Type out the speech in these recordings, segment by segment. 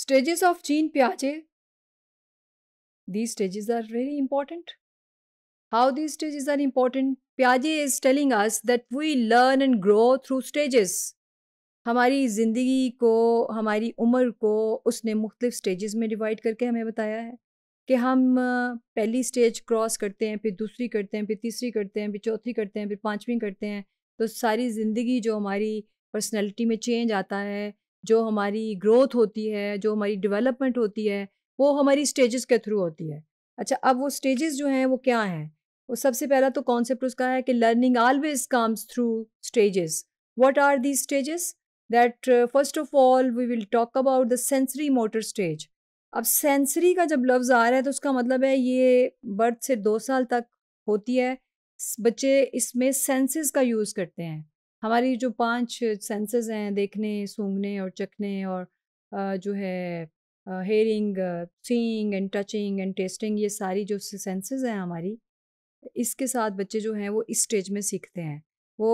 Stages of Jean Piaget. These stages are very important. How these stages are important? Piaget is telling us that we learn and grow through stages. हमारी ज़िंदगी को हमारी उम्र को उसने मुख्तलिफ stages में डिवाइड करके हमें बताया है कि हम पहली स्टेज क्रॉस करते हैं फिर दूसरी करते हैं फिर तीसरी करते हैं फिर चौथी करते हैं फिर पाँचवीं करते हैं तो सारी ज़िंदगी जो हमारी पर्सनैलिटी में चेंज आता है जो हमारी ग्रोथ होती है जो हमारी डेवलपमेंट होती है वो हमारी स्टेजेस के थ्रू होती है अच्छा अब वो स्टेजेस जो हैं वो क्या हैं वो सबसे पहला तो कॉन्सेप्ट उसका है कि learning always comes through stages what are the stages that first of all we will talk about the sensory motor stage अब सेंसरी का जब लफ्ज़ आ रहा है तो उसका मतलब है ये बर्थ से दो साल तक होती है बच्चे इसमें सेंसेस का यूज़ करते हैं हमारी जो पांच सेंसेस हैं देखने सूंघने और चखने और जो है hearing seeing and touching and tasting ये सारी जो सेंसेस हैं हमारी इसके साथ बच्चे जो हैं वो इस स्टेज में सीखते हैं वो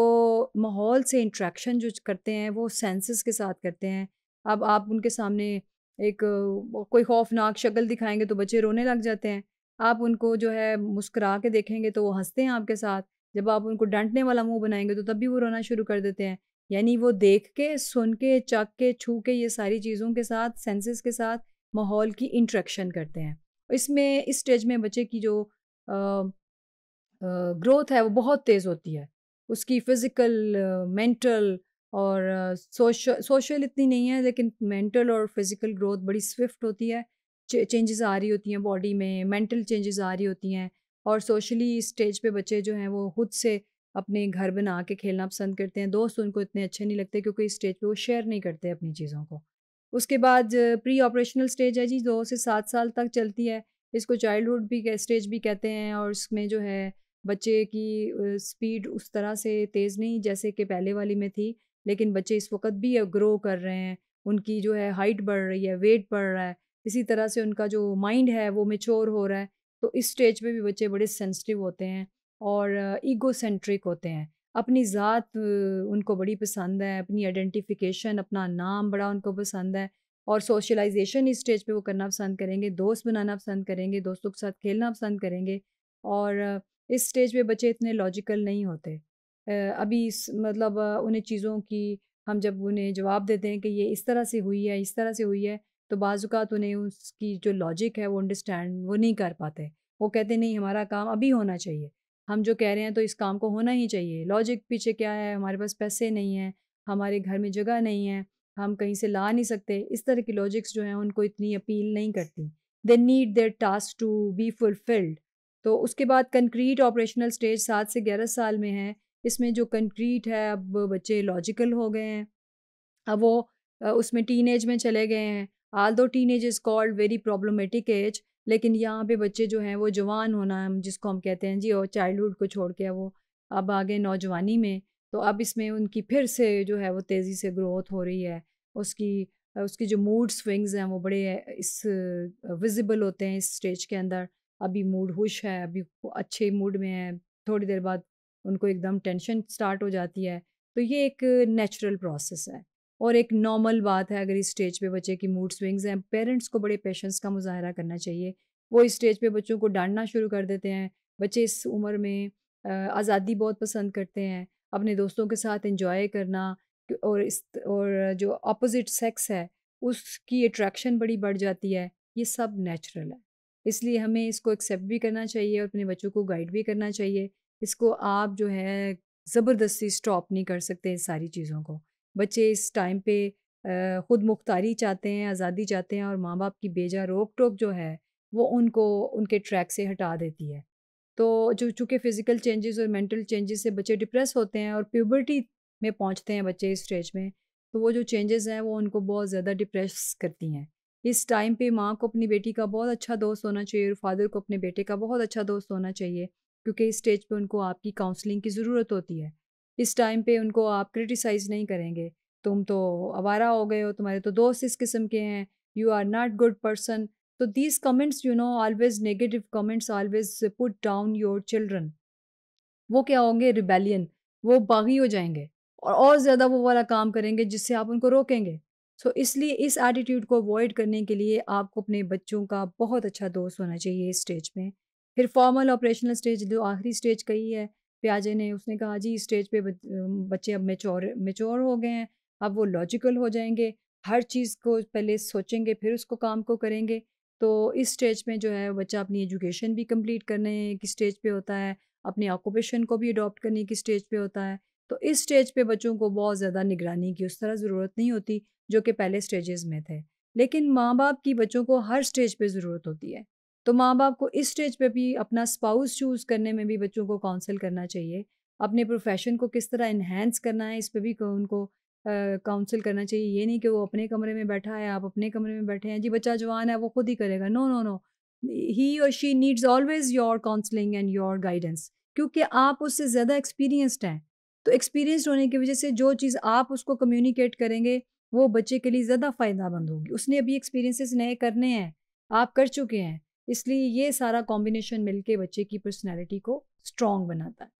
माहौल से इंट्रैक्शन जो करते हैं वो सेंसेस के साथ करते हैं अब आप उनके सामने एक कोई खौफनाक शक्ल दिखाएंगे तो बच्चे रोने लग जाते हैं आप उनको जो है मुस्करा के देखेंगे तो वो हंसते हैं आपके साथ जब आप उनको डांटने वाला मुंह बनाएंगे तो तब भी वो रोना शुरू कर देते हैं यानी वो देख के सुन के चख के छू के ये सारी चीज़ों के साथ सेंसेस के साथ माहौल की इंट्रैक्शन करते हैं इसमें इस स्टेज में बच्चे की जो ग्रोथ है वो बहुत तेज़ होती है उसकी फ़िज़िकल मेंटल और सोशल सोशल इतनी नहीं है लेकिन मेंटल और फिज़िकल ग्रोथ बड़ी स्विफ्ट होती है चेंजेस आ रही होती हैं बॉडी में मेंटल चेंजेस आ रही होती हैं और सोशली स्टेज पे बच्चे जो हैं वो खुद से अपने घर बना के खेलना पसंद करते हैं दोस्त उनको इतने अच्छे नहीं लगते क्योंकि स्टेज पे वो शेयर नहीं करते अपनी चीज़ों को उसके बाद प्री ऑपरेशनल स्टेज है जी दो से सात साल तक चलती है इसको चाइल्डहुड भी स्टेज भी कहते हैं और इसमें जो है बच्चे की स्पीड उस तरह से तेज़ नहीं जैसे कि पहले वाली में थी लेकिन बच्चे इस वक्त भी ग्रो कर रहे हैं उनकी जो है हाइट बढ़ रही है वेट बढ़ रहा है इसी तरह से उनका जो माइंड है वो मेच्योर हो रहा है तो इस स्टेज पे भी बच्चे बड़े सेंसिटिव होते हैं और ईगो सेंट्रिक होते हैं अपनी ज़ात उनको बड़ी पसंद है अपनी आइडेंटिफिकेशन अपना नाम बड़ा उनको पसंद है और सोशलाइजेशन इस स्टेज पे वो करना पसंद करेंगे दोस्त बनाना पसंद करेंगे दोस्तों के साथ खेलना पसंद करेंगे और इस स्टेज पे बच्चे इतने लॉजिकल नहीं होते अभी इस मतलब उन्हें चीज़ों की हम जब उन्हें जवाब देते हैं कि ये इस तरह से हुई है इस तरह से हुई है तो बाज़ात तो उन्हें उसकी जो लॉजिक है वो अंडरस्टैंड वो नहीं कर पाते वो कहते नहीं हमारा काम अभी होना चाहिए हम जो कह रहे हैं तो इस काम को होना ही चाहिए लॉजिक पीछे क्या है हमारे पास पैसे नहीं हैं हमारे घर में जगह नहीं है हम कहीं से ला नहीं सकते इस तरह की लॉजिक्स जो हैं उनको इतनी अपील नहीं करती they need their task to be fulfilled तो उसके बाद कंक्रीट ऑपरेशनल स्टेज सात से ग्यारह साल में है इसमें जो कंक्रीट है अब बच्चे लॉजिकल हो गए हैं अब वो उसमें टीन में चले गए हैं although teen age is called very problematic age लेकिन यहाँ पे बच्चे जो हैं वो जवान होना जिसको हम कहते हैं जी और चाइल्डहुड को छोड़ के वो अब आगे नौजवानी में तो अब इसमें उनकी फिर से जो है वो तेज़ी से ग्रोथ हो रही है उसकी उसकी जो मूड स्विंग्स हैं वो बड़े इस विजिबल होते हैं इस स्टेज के अंदर अभी मूड हुश है अभी अच्छे मूड में है थोड़ी देर बाद उनको एकदम टेंशन स्टार्ट हो जाती है तो ये एक नेचुरल प्रोसेस है और एक नॉर्मल बात है अगर इस स्टेज पे बच्चे की मूड स्विंग्स हैं पेरेंट्स को बड़े पेशेंस का मुजाहरा करना चाहिए वो इस स्टेज पे बच्चों को डांटना शुरू कर देते हैं बच्चे इस उम्र में आज़ादी बहुत पसंद करते हैं अपने दोस्तों के साथ इंजॉय करना और इस और जो अपोजिट सेक्स है उसकी अट्रैक्शन बड़ी बढ़ जाती है ये सब नेचुरल है इसलिए हमें इसको एक्सेप्ट भी करना चाहिए और अपने बच्चों को गाइड भी करना चाहिए इसको आप जो है ज़बरदस्ती स्टॉप नहीं कर सकते इन सारी चीज़ों को बच्चे इस टाइम पे ख़ुद मुख्तारी चाहते हैं आज़ादी चाहते हैं और माँ बाप की बेजा रोक टोक जो है वो उनको उनके ट्रैक से हटा देती है तो जो चूँकि फ़िज़िकल चेंजेस और मेंटल चेंजेस से बच्चे डिप्रेस होते हैं और प्यूबर्टी में पहुँचते हैं बच्चे इस स्टेज में तो वो जो चेंजेस हैं वो उनको बहुत ज़्यादा डिप्रेस करती हैं इस टाइम पे माँ को अपनी बेटी का बहुत अच्छा दोस्त होना चाहिए और फादर को अपने बेटे का बहुत अच्छा दोस्त होना चाहिए क्योंकि इस स्टेज पे उनको आपकी काउंसलिंग की ज़रूरत होती है इस टाइम पे उनको आप क्रिटिसाइज़ नहीं करेंगे तुम तो आवारा हो गए हो तुम्हारे तो दोस्त इस किस्म के हैं you are not good person तो these comments you know always negative comments always put down your children वो क्या होंगे रिबेलियन वो बागी हो जाएंगे और और ज़्यादा वो वाला काम करेंगे जिससे आप उनको रोकेंगे सो so, इसलिए इस एटीट्यूड को अवॉइड करने के लिए आपको अपने बच्चों का बहुत अच्छा दोस्त होना चाहिए इस स्टेज में फिर फॉर्मल ऑपरेशनल स्टेज जो आखिरी स्टेज कही है प्याजे ने उसने कहा जी स्टेज पे बच्चे अब मेचोर मेचोर हो गए हैं अब वो लॉजिकल हो जाएंगे हर चीज़ को पहले सोचेंगे फिर उसको काम को करेंगे तो इस स्टेज में जो है बच्चा अपनी एजुकेशन भी कंप्लीट करने की स्टेज पे होता है अपने ऑक्यूपेशन को भी अडॉप्ट करने की स्टेज पे होता है तो इस स्टेज पे बच्चों को बहुत ज़्यादा निगरानी की उस तरह ज़रूरत नहीं होती जो कि पहले स्टेजेस में थे लेकिन माँ बाप की बच्चों को हर स्टेज पे ज़रूरत होती है तो माँ बाप को इस स्टेज पे भी अपना स्पाउस चूज़ करने में भी बच्चों को काउंसिल करना चाहिए अपने प्रोफेशन को किस तरह इन्हेंस करना है इस पर भी उनको काउंसिल करना चाहिए ये नहीं कि वो अपने कमरे में बैठा है आप अपने कमरे में बैठे हैं जी बच्चा जवान है वो खुद ही करेगा नो नो नो ही और she needs always your counselling and your guidance क्योंकि आप उससे ज़्यादा एक्सपीरियंस्ड हैं तो एक्सपीरियंसड होने की वजह से जो चीज़ आप उसको कम्युनिकेट करेंगे वो बच्चे के लिए ज़्यादा फ़ायदा मंद होगी उसने अभी एक्सपीरियंसिस नए करने हैं आप कर चुके हैं इसलिए ये सारा कॉम्बिनेशन मिलके बच्चे की पर्सनैलिटी को स्ट्रॉन्ग बनाता है